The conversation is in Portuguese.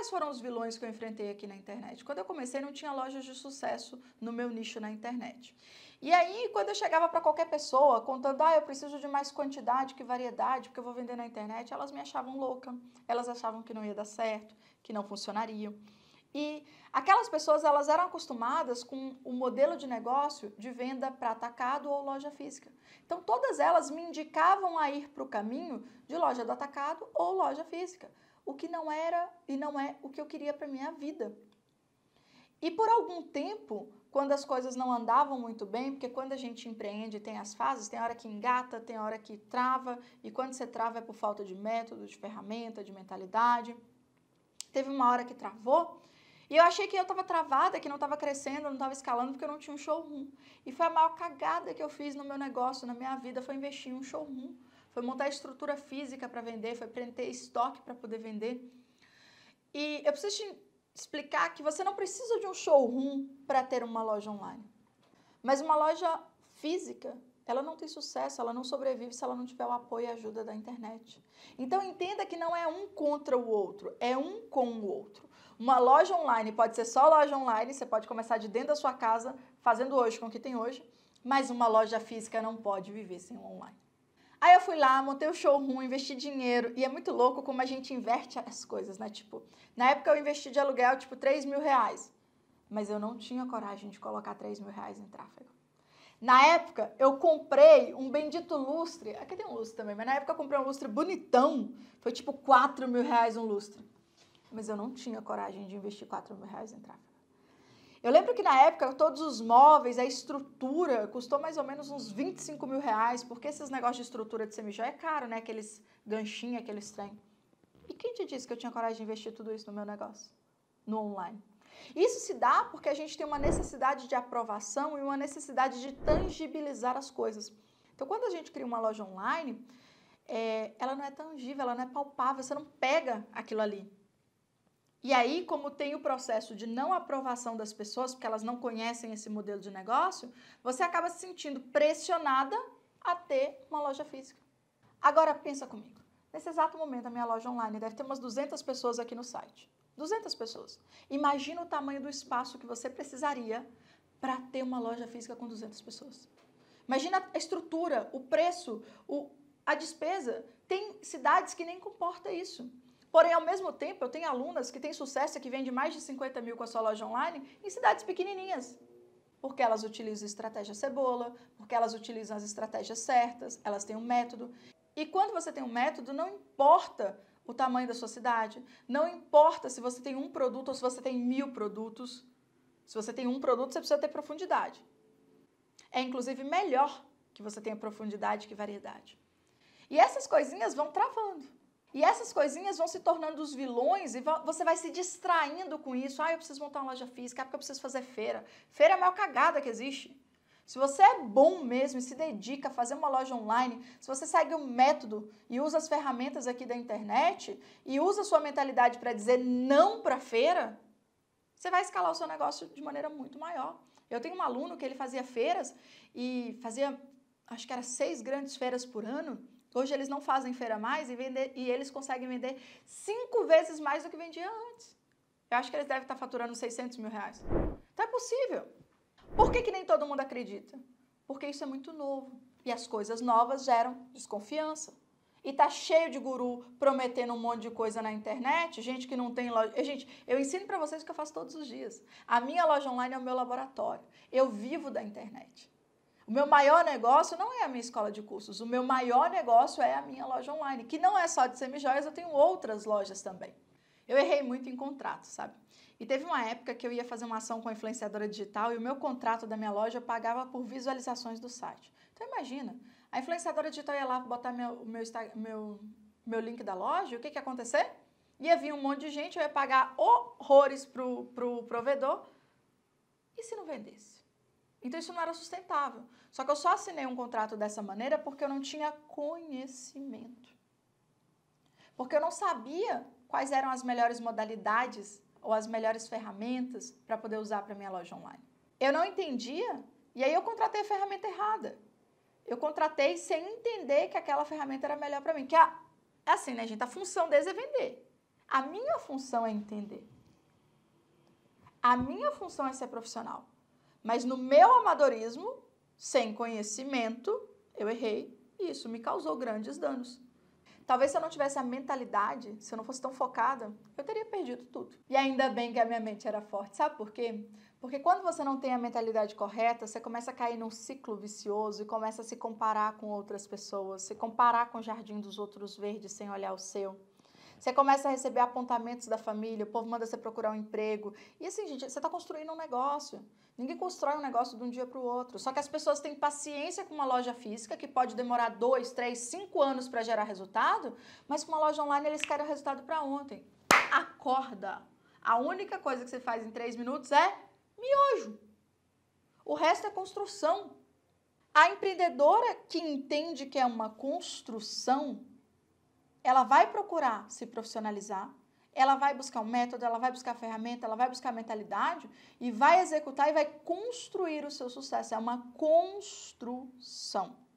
quais foram os vilões que eu enfrentei aqui na internet? Quando eu comecei, não tinha lojas de sucesso no meu nicho na internet. E aí, quando eu chegava para qualquer pessoa contando, ah, eu preciso de mais quantidade que variedade, porque eu vou vender na internet, elas me achavam louca, elas achavam que não ia dar certo, que não funcionaria. E aquelas pessoas, elas eram acostumadas com o modelo de negócio de venda para atacado ou loja física. Então, todas elas me indicavam a ir para o caminho de loja do atacado ou loja física o que não era e não é o que eu queria para minha vida. E por algum tempo, quando as coisas não andavam muito bem, porque quando a gente empreende tem as fases, tem hora que engata, tem hora que trava, e quando você trava é por falta de método, de ferramenta, de mentalidade. Teve uma hora que travou, e eu achei que eu estava travada, que não estava crescendo, não estava escalando, porque eu não tinha um showroom. E foi a maior cagada que eu fiz no meu negócio, na minha vida, foi investir em um showroom foi montar estrutura física para vender, foi prender estoque para poder vender. E eu preciso te explicar que você não precisa de um showroom para ter uma loja online. Mas uma loja física, ela não tem sucesso, ela não sobrevive se ela não tiver o apoio e ajuda da internet. Então entenda que não é um contra o outro, é um com o outro. Uma loja online pode ser só loja online, você pode começar de dentro da sua casa, fazendo hoje com o que tem hoje, mas uma loja física não pode viver sem o online. Aí eu fui lá, montei o um show ruim, investi dinheiro. E é muito louco como a gente inverte as coisas, né? Tipo, na época eu investi de aluguel, tipo, 3 mil reais. Mas eu não tinha coragem de colocar 3 mil reais em tráfego. Na época, eu comprei um bendito lustre. Aqui tem um lustre também, mas na época eu comprei um lustre bonitão. Foi tipo 4 mil reais um lustre. Mas eu não tinha coragem de investir 4 mil reais em tráfego. Eu lembro que na época todos os móveis, a estrutura, custou mais ou menos uns 25 mil reais, porque esses negócios de estrutura de semijó é caro, né? Aqueles ganchinhos, aqueles trem. E quem te disse que eu tinha coragem de investir tudo isso no meu negócio? No online. Isso se dá porque a gente tem uma necessidade de aprovação e uma necessidade de tangibilizar as coisas. Então, quando a gente cria uma loja online, é, ela não é tangível, ela não é palpável, você não pega aquilo ali. E aí, como tem o processo de não aprovação das pessoas, porque elas não conhecem esse modelo de negócio, você acaba se sentindo pressionada a ter uma loja física. Agora pensa comigo. Nesse exato momento, a minha loja online deve ter umas 200 pessoas aqui no site. 200 pessoas. Imagina o tamanho do espaço que você precisaria para ter uma loja física com 200 pessoas. Imagina a estrutura, o preço, o, a despesa. Tem cidades que nem comporta isso. Porém, ao mesmo tempo, eu tenho alunas que têm sucesso e que vendem mais de 50 mil com a sua loja online em cidades pequenininhas. Porque elas utilizam estratégia cebola, porque elas utilizam as estratégias certas, elas têm um método. E quando você tem um método, não importa o tamanho da sua cidade, não importa se você tem um produto ou se você tem mil produtos. Se você tem um produto, você precisa ter profundidade. É inclusive melhor que você tenha profundidade que variedade. E essas coisinhas vão travando. E essas coisinhas vão se tornando os vilões e você vai se distraindo com isso. Ah, eu preciso montar uma loja física, é porque eu preciso fazer feira. Feira é a maior cagada que existe. Se você é bom mesmo e se dedica a fazer uma loja online, se você segue um método e usa as ferramentas aqui da internet e usa a sua mentalidade para dizer não para feira, você vai escalar o seu negócio de maneira muito maior. Eu tenho um aluno que ele fazia feiras e fazia, acho que era seis grandes feiras por ano Hoje eles não fazem feira mais e, vender, e eles conseguem vender cinco vezes mais do que vendiam antes. Eu acho que eles devem estar faturando 600 mil reais. Então é possível. Por que, que nem todo mundo acredita? Porque isso é muito novo. E as coisas novas geram desconfiança. E tá cheio de guru prometendo um monte de coisa na internet, gente que não tem loja. Gente, eu ensino para vocês o que eu faço todos os dias. A minha loja online é o meu laboratório. Eu vivo da internet. O meu maior negócio não é a minha escola de cursos, o meu maior negócio é a minha loja online, que não é só de semijoias, eu tenho outras lojas também. Eu errei muito em contrato, sabe? E teve uma época que eu ia fazer uma ação com a influenciadora digital e o meu contrato da minha loja pagava por visualizações do site. Então imagina, a influenciadora digital ia lá botar meu, meu, meu, meu link da loja, o que, que ia acontecer? Ia vir um monte de gente, eu ia pagar horrores pro, pro provedor. E se não vendesse? Então isso não era sustentável. Só que eu só assinei um contrato dessa maneira porque eu não tinha conhecimento. Porque eu não sabia quais eram as melhores modalidades ou as melhores ferramentas para poder usar para minha loja online. Eu não entendia e aí eu contratei a ferramenta errada. Eu contratei sem entender que aquela ferramenta era melhor para mim. Que a, é assim, né, gente? A função deles é vender. A minha função é entender. A minha função é ser profissional. Mas no meu amadorismo, sem conhecimento, eu errei e isso me causou grandes danos. Talvez se eu não tivesse a mentalidade, se eu não fosse tão focada, eu teria perdido tudo. E ainda bem que a minha mente era forte. Sabe por quê? Porque quando você não tem a mentalidade correta, você começa a cair num ciclo vicioso e começa a se comparar com outras pessoas, se comparar com o jardim dos outros verdes sem olhar o seu. Você começa a receber apontamentos da família, o povo manda você procurar um emprego. E assim, gente, você está construindo um negócio. Ninguém constrói um negócio de um dia para o outro. Só que as pessoas têm paciência com uma loja física, que pode demorar dois, três, cinco anos para gerar resultado, mas com uma loja online eles querem o resultado para ontem. Acorda! A única coisa que você faz em três minutos é miojo. O resto é construção. A empreendedora que entende que é uma construção, ela vai procurar se profissionalizar, ela vai buscar um método, ela vai buscar ferramenta, ela vai buscar mentalidade e vai executar e vai construir o seu sucesso. É uma construção.